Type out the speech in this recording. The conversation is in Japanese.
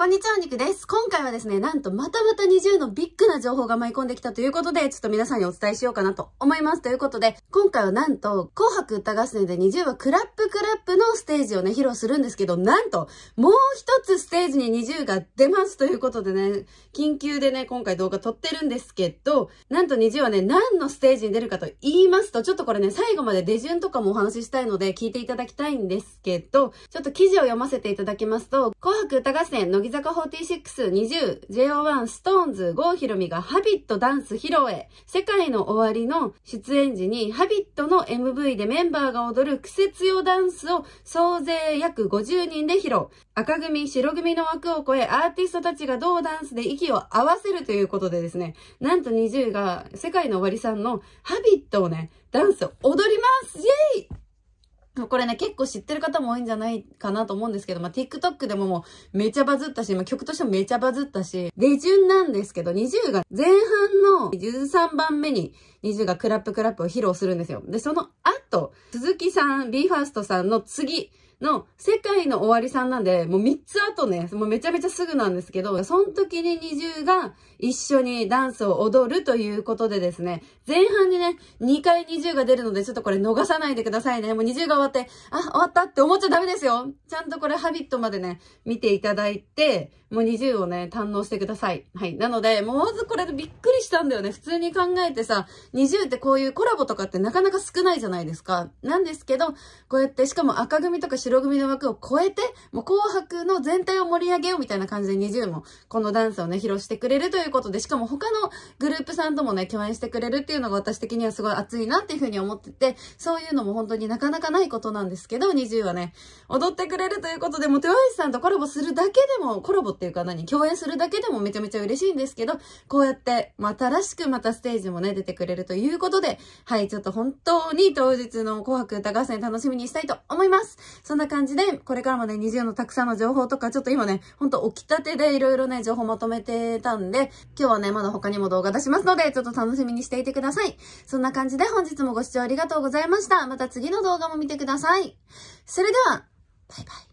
こんにちは、お肉です。今回はですね、なんとまたまた20のビッグな情報が舞い込んできたということで、ちょっと皆さんにお伝えしようかなと思います。ということで、今回はなんと、紅白歌合戦で20はクラップクラップのステージをね、披露するんですけど、なんと、もう一つステージに20が出ますということでね、緊急でね、今回動画撮ってるんですけど、なんと20はね、何のステージに出るかと言いますと、ちょっとこれね、最後まで出順とかもお話ししたいので、聞いていただきたいんですけど、ちょっと記事を読ませていただきますと、紅白歌合戦、乃木乃坂4620、JO1、ストーンズ、郷ひろみがハビットダンス披露へ、世界の終わりの出演時にハビットの MV でメンバーが踊るクセ強ダンスを総勢約50人で披露。赤組、白組の枠を超え、アーティストたちが同ダンスで息を合わせるということでですね、なんと20が世界の終わりさんのハビットをね、ダンスを踊りますイェイこれね、結構知ってる方も多いんじゃないかなと思うんですけど、まあ、TikTok でももうめちゃバズったし、まあ、曲としてもめちゃバズったし、で、順なんですけど、20が前半の13番目に20がクラップクラップを披露するんですよ。で、その後、鈴木さん、BE:FIRST さんの次、の世界の終わりさんなんで、もう3つ後ね、もうめちゃめちゃすぐなんですけど、その時に20が一緒にダンスを踊るということでですね、前半にね、2回20が出るので、ちょっとこれ逃さないでくださいね。もう20が終わって、あ、終わったって思っちゃダメですよちゃんとこれハビットまでね、見ていただいて、もう20をね、堪能してください。はい。なので、もうまずこれでびっくりしたんだよね。普通に考えてさ、20ってこういうコラボとかってなかなか少ないじゃないですか。なんですけど、こうやって、しかも赤組とか白白組の枠を超えて、もう紅白の全体を盛り上げようみたいな感じで NiziU もこのダンスをね、披露してくれるということで、しかも他のグループさんともね、共演してくれるっていうのが私的にはすごい熱いなっていうふうに思ってて、そういうのも本当になかなかないことなんですけど、NiziU はね、踊ってくれるということで、もう TWICE さんとコラボするだけでも、コラボっていうか何、共演するだけでもめちゃめちゃ嬉しいんですけど、こうやって、また新しくまたステージもね、出てくれるということで、はい、ちょっと本当に当日の紅白歌合戦楽しみにしたいと思います。そんな感じで、これからもね、20のたくさんの情報とか、ちょっと今ね、ほんと起きたてでいろいろね、情報まとめてたんで、今日はね、まだ他にも動画出しますので、ちょっと楽しみにしていてください。そんな感じで本日もご視聴ありがとうございました。また次の動画も見てください。それでは、バイバイ。